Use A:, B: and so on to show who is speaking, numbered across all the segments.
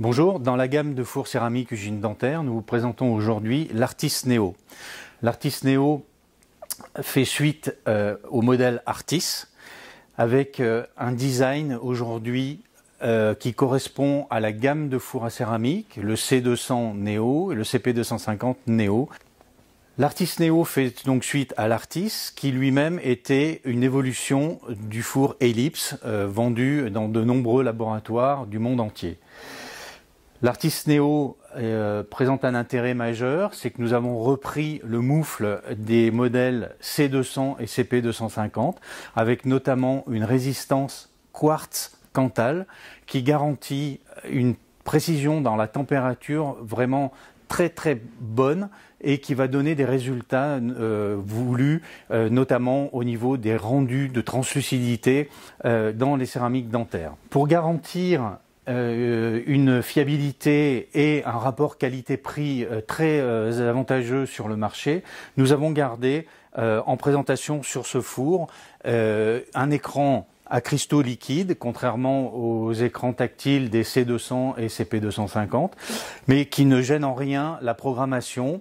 A: Bonjour, dans la gamme de fours céramiques usine dentaire, nous vous présentons aujourd'hui l'Artis Neo. L'Artis Neo fait suite euh, au modèle Artis avec euh, un design aujourd'hui euh, qui correspond à la gamme de fours à céramique, le C200 Neo et le CP250 Neo. L'Artis Neo fait donc suite à l'Artis qui lui-même était une évolution du four ellipse vendu dans de nombreux laboratoires du monde entier. L'artiste Néo euh, présente un intérêt majeur, c'est que nous avons repris le moufle des modèles C200 et CP250, avec notamment une résistance quartz cantal qui garantit une précision dans la température vraiment très très bonne et qui va donner des résultats euh, voulus, euh, notamment au niveau des rendus de translucidité dans les céramiques dentaires. Pour garantir euh, une fiabilité et un rapport qualité-prix euh, très euh, avantageux sur le marché, nous avons gardé en présentation sur ce four un écran à cristaux liquides, contrairement aux écrans tactiles des C200 et CP250, mais qui ne gêne en rien la programmation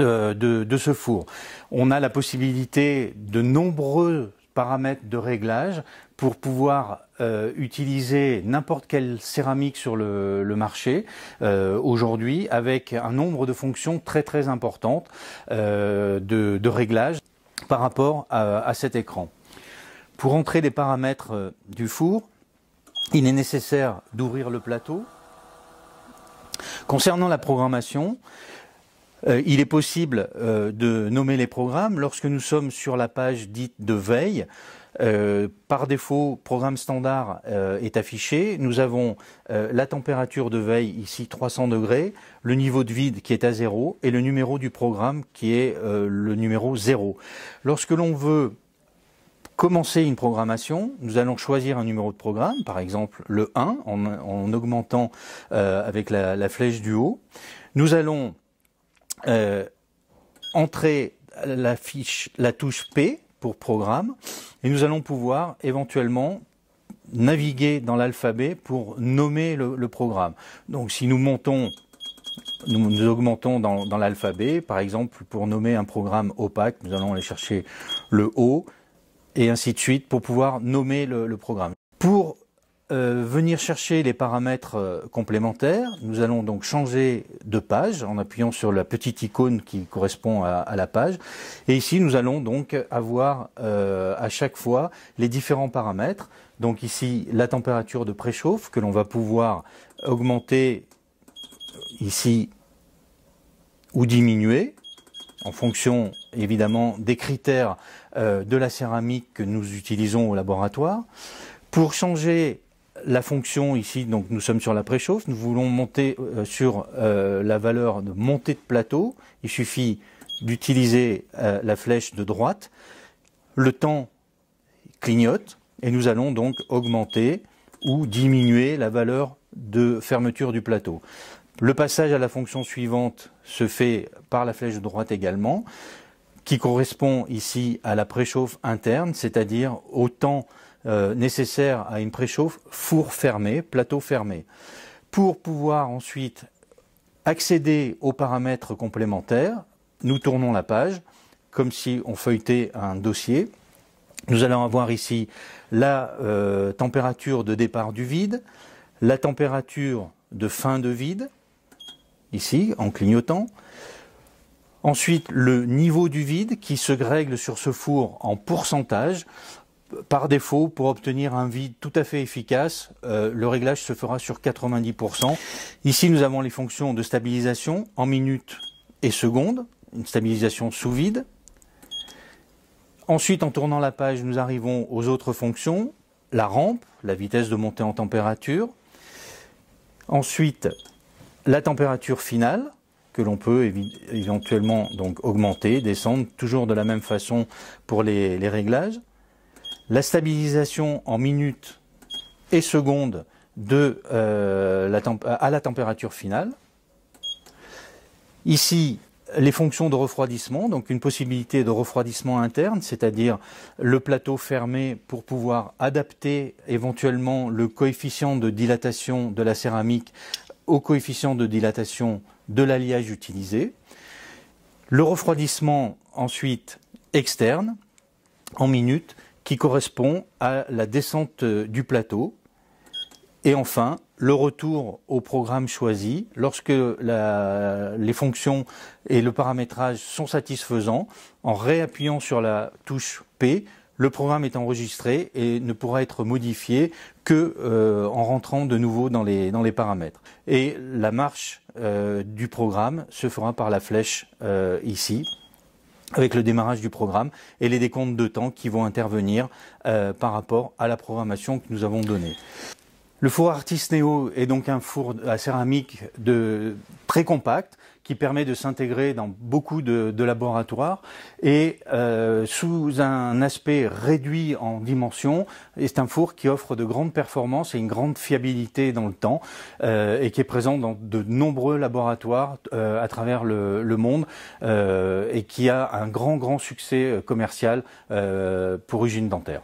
A: de ce four. On a la possibilité de nombreux paramètres de réglage pour pouvoir euh, utiliser n'importe quelle céramique sur le, marché euh, aujourd'hui avec un nombre de fonctions très très importantes euh, de, réglage réglages par rapport à, cet écran. Pour entrer les paramètres du four, il est nécessaire d'ouvrir le plateau. Concernant la programmation, euh, il est possible euh, de nommer les programmes. Lorsque nous sommes sur la page dite de veille, euh, par défaut, programme standard est affiché. Nous avons la température de veille ici 300 degrés, le niveau de vide qui est à zéro et le numéro du programme qui est le numéro 0. Lorsque l'on veut commencer une programmation, nous allons choisir un numéro de programme, par exemple le 1, en, augmentant avec la, la, flèche du haut. Nous allons euh, entrer la fiche, la touche P pour programme, et nous allons pouvoir éventuellement naviguer dans l'alphabet pour nommer le, programme. Donc si nous montons, nous, augmentons dans, l'alphabet, par exemple pour nommer un programme opaque, nous allons aller chercher le O, et ainsi de suite pour pouvoir nommer le, le programme. Pour euh, venir chercher les paramètres euh, complémentaires. Nous allons donc changer de page en appuyant sur la petite icône qui correspond à, la page. Et ici, nous allons donc avoir euh, à chaque fois les différents paramètres. Donc ici, la température de préchauffe que l'on va pouvoir augmenter ici ou diminuer en fonction évidemment des critères de la céramique que nous utilisons au laboratoire. Pour changer la fonction ici, donc nous sommes sur la préchauffe, nous voulons monter euh, sur euh, la valeur de montée de plateau. Il suffit d'utiliser euh, la flèche de droite. Le temps clignote et nous allons donc augmenter ou diminuer la valeur de fermeture du plateau. Le passage à la fonction suivante se fait par la flèche de droite également, qui correspond ici à la préchauffe interne, c'est-à-dire au temps euh, nécessaire à une préchauffe, four fermé, plateau fermé. Pour pouvoir ensuite accéder aux paramètres complémentaires, nous tournons la page comme si on feuilletait un dossier. Nous allons avoir ici la euh, température de départ du vide, la température de fin de vide, ici en clignotant. Ensuite, le niveau du vide qui se règle sur ce four en pourcentage par défaut, pour obtenir un vide tout à fait efficace, euh, le réglage se fera sur 90%. Ici, nous avons les fonctions de stabilisation en minutes et secondes, une stabilisation sous vide. Ensuite, en tournant la page, nous arrivons aux autres fonctions, la rampe, la vitesse de montée en température. Ensuite, la température finale, que l'on peut éventuellement donc augmenter, descendre, toujours de la même façon pour les réglages la stabilisation en minutes et secondes de, euh, à la température finale. Ici, les fonctions de refroidissement, donc une possibilité de refroidissement interne, c'est-à-dire le plateau fermé pour pouvoir adapter éventuellement le coefficient de dilatation de la céramique au coefficient de dilatation de l'alliage utilisé. Le refroidissement ensuite externe en minutes qui correspond à la descente euh, du plateau. Et enfin, le retour au programme choisi. Lorsque les fonctions et le paramétrage sont satisfaisants, en réappuyant sur la touche P, le programme est enregistré et ne pourra être modifié que euh, en rentrant de nouveau dans les, dans les paramètres. Et la marche euh, du programme se fera par la flèche ici avec le démarrage du programme et les décomptes de temps qui vont intervenir euh, par rapport à la programmation que nous avons donnée. Le four Artis Neo est donc un four à céramique de, très compact qui permet de s'intégrer dans beaucoup de, laboratoires et euh, sous un aspect réduit en dimension, c'est un four qui offre de grandes performances et une grande fiabilité dans le temps euh, et qui est présent dans de nombreux laboratoires euh, à travers le, monde et qui a un grand grand succès commercial pour usine dentaire.